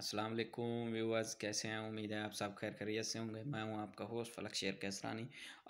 अस्सलाम वालेकुम कैसे हैं उम्मीद है आप सब खैर खैरियत से होंगे मैं हूं आपका होस्ट फलक शेर कैसरानी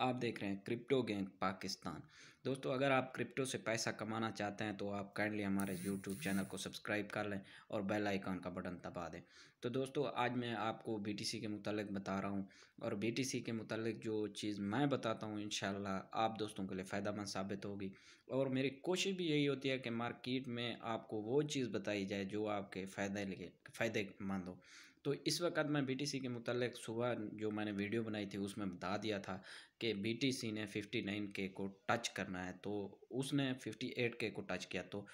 आप देख रहे हैं क्रिप्टो गैंग पाकिस्तान दोस्तों अगर आप क्रिप्टो से पैसा कमाना चाहते हैं तो आप काइंडली हमारे यूट्यूब चैनल को सब्सक्राइब कर लें और बेल आइकॉन का बटन दबा दें तो दोस्तों आज मैं आपको बी के मतलब बता रहा हूँ और बी के मतलब जो चीज़ मैं बताता हूँ इन आप दोस्तों के लिए फ़ायदा साबित होगी और मेरी कोशिश भी यही होती है कि मार्केट में आपको वो चीज़ बताई जाए जो आपके फ़ायदे लगे फ़ायदेमंद हो तो इस वक्त मैं बी के मतलब सुबह जो मैंने वीडियो बनाई थी उसमें बता दिया था कि बी ने फिफ्टी के को टच करना है तो उसने फिफ्टी के को टच किया तो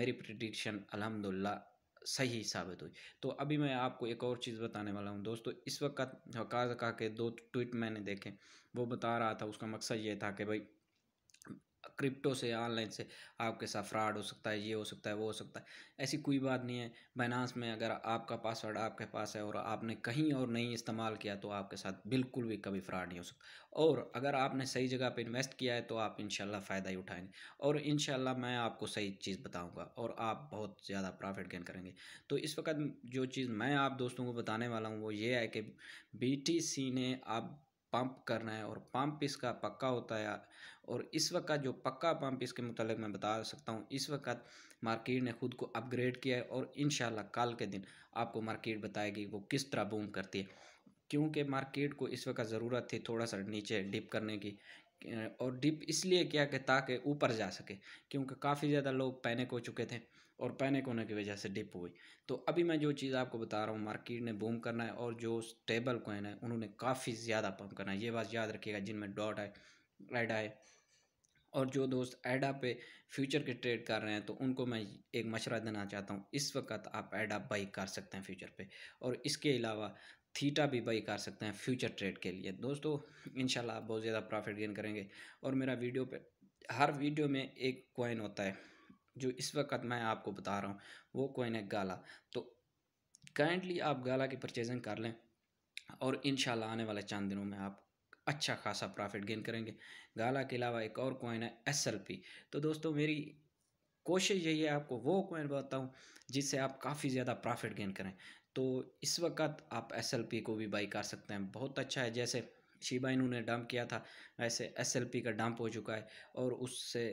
मेरी प्रडिक्शन अलहमदिल्ला सही साबित हुई तो, तो अभी मैं आपको एक और चीज़ बताने वाला हूँ दोस्तों इस वक्त हकाज का के दो ट्वीट मैंने देखे वो बता रहा था उसका मकसद ये था कि भाई क्रिप्टो से ऑनलाइन से आपके साथ फ्रॉड हो सकता है ये हो सकता है वो हो सकता है ऐसी कोई बात नहीं है बैनास में अगर आपका पासवर्ड आपके पास है और आपने कहीं और नहीं इस्तेमाल किया तो आपके साथ बिल्कुल भी कभी फ्रॉड नहीं हो सकता और अगर आपने सही जगह पर इन्वेस्ट किया है तो आप इन फ़ायदा ही उठाएंगे और इन मैं आपको सही चीज़ बताऊँगा और आप बहुत ज़्यादा प्रॉफिट गेन करेंगे तो इस वक्त जो चीज़ मैं आप दोस्तों को बताने वाला हूँ वो ये है कि बी ने आप पंप करना है और पंप इसका पक्का होता है और इस वक्त जो पक्का पंप इसके मतलब मैं बता सकता हूँ इस वक्त मार्केट ने खुद को अपग्रेड किया है और इन कल के दिन आपको मार्केट बताएगी वो किस तरह बूम करती है क्योंकि मार्केट को इस वक्त ज़रूरत थी थोड़ा सा नीचे डिप करने की और डिप इसलिए किया कि ताकि ऊपर जा सके क्योंकि काफ़ी ज़्यादा लोग पैनिक हो चुके थे और पैनिक होने की वजह से डिप हुई तो अभी मैं जो चीज़ आपको बता रहा हूँ मार्केट ने बूम करना है और जो स्टेबल कोइन है उन्होंने काफ़ी ज़्यादा पंप करना है ये बात याद रखिएगा जिनमें डॉट है एडा है और जो दोस्त एडा पे फ्यूचर के ट्रेड कर रहे हैं तो उनको मैं एक मशरा देना चाहता हूँ इस वक्त आप एडा बाई कर सकते हैं फ्यूचर पे और इसके अलावा थीटा भी बाई कर सकते हैं फ्यूचर ट्रेड के लिए दोस्तों इन आप बहुत ज़्यादा प्रॉफिट गेन करेंगे और मेरा वीडियो पे हर वीडियो में एक कॉइन होता है जो इस वक्त मैं आपको बता रहा हूँ वो कोइन है गाला तो काइंडली आप गाला की परचेजिंग कर लें और इन आने वाले चंद दिनों में आप अच्छा खासा प्रॉफिट गेन करेंगे गाला के अलावा एक और कोइन है एस एल पी तो दोस्तों मेरी कोशिश यही है आपको वो कोइन बताऊँ जिससे आप काफ़ी ज़्यादा प्रॉफिट गेन करें तो इस वक्त आप एस एल पी को भी बाई कर सकते हैं बहुत अच्छा है जैसे शिबा ने डंप किया था वैसे एस एल पी का डंप हो चुका है और उससे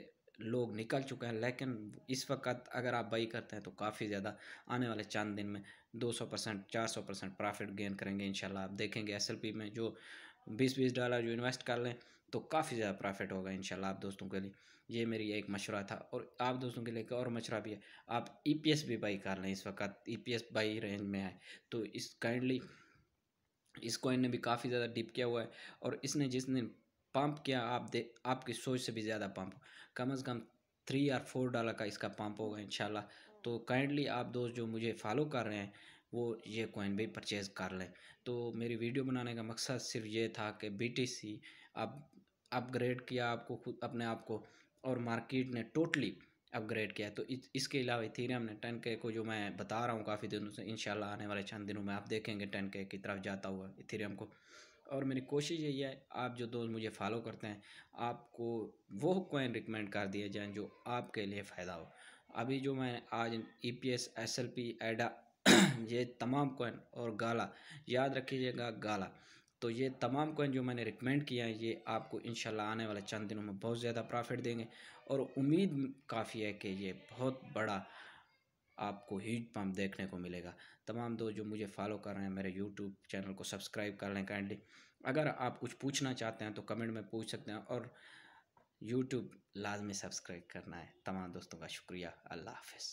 लोग निकल चुके हैं लेकिन इस वक्त अगर आप बाई करते हैं तो काफ़ी ज़्यादा आने वाले चंद दिन में 200 परसेंट चार परसेंट प्रॉफिट गेन करेंगे इन आप देखेंगे एस में जो बीस बीस डॉलर जो इन्वेस्ट कर लें तो काफ़ी ज़्यादा प्रॉफिट होगा इन आप दोस्तों के लिए ये मेरी एक मशवरा था और आप दोस्तों के लिए एक और मशुरा भी है आप ई e भी बाई कर लें इस वक्त E e P buy range में है तो इस काइंडली इस कॉइन ने भी काफ़ी ज़्यादा डिप किया हुआ है और इसने जिस दिन पंप क्या आप दे आपकी सोच से भी ज़्यादा पंप कम अज़ कम थ्री या फोर डॉलर का इसका पंप होगा इन हाँ। तो काइंडली आप दोस्त जो मुझे फॉलो कर रहे हैं वो ये कोइन भी परचेज़ कर लें तो मेरी वीडियो बनाने का मकसद सिर्फ ये था कि सी अब अपग्रेड किया आपको खुद अपने आप को और मार्केट ने टोटली अपग्रेड किया तो इस, इसके अलावा इथेरियम ने टेन के को जो मैं बता रहा हूँ काफ़ी दिनों से इन आने वाले चंद दिनों में आप देखेंगे टेन के की तरफ जाता हुआ इथेरियम को और मेरी कोशिश यही है आप जो दोस्त मुझे फॉलो करते हैं आपको वो कॉइन रिकमेंड कर दिए जाएँ जो आपके लिए फ़ायदा हो अभी जो मैं आज E P S S L P ADA ये तमाम कॉइन और गाला याद रखिएगा गाला तो ये तमाम कॉइन जो मैंने रिकमेंड किया है ये आपको इन आने वाले चंद दिनों में बहुत ज़्यादा प्रॉफिट देंगे और उम्मीद काफ़ी है कि ये बहुत बड़ा आपको हीट पम्प देखने को मिलेगा तमाम दोस्त जो मुझे फॉलो कर रहे हैं मेरे यूट्यूब चैनल को सब्सक्राइब कर लें काइंडली अगर आप कुछ पूछना चाहते हैं तो कमेंट में पूछ सकते हैं और यूट्यूब लाजमी सब्सक्राइब करना है तमाम दोस्तों का शुक्रिया अल्लाह हाफिज़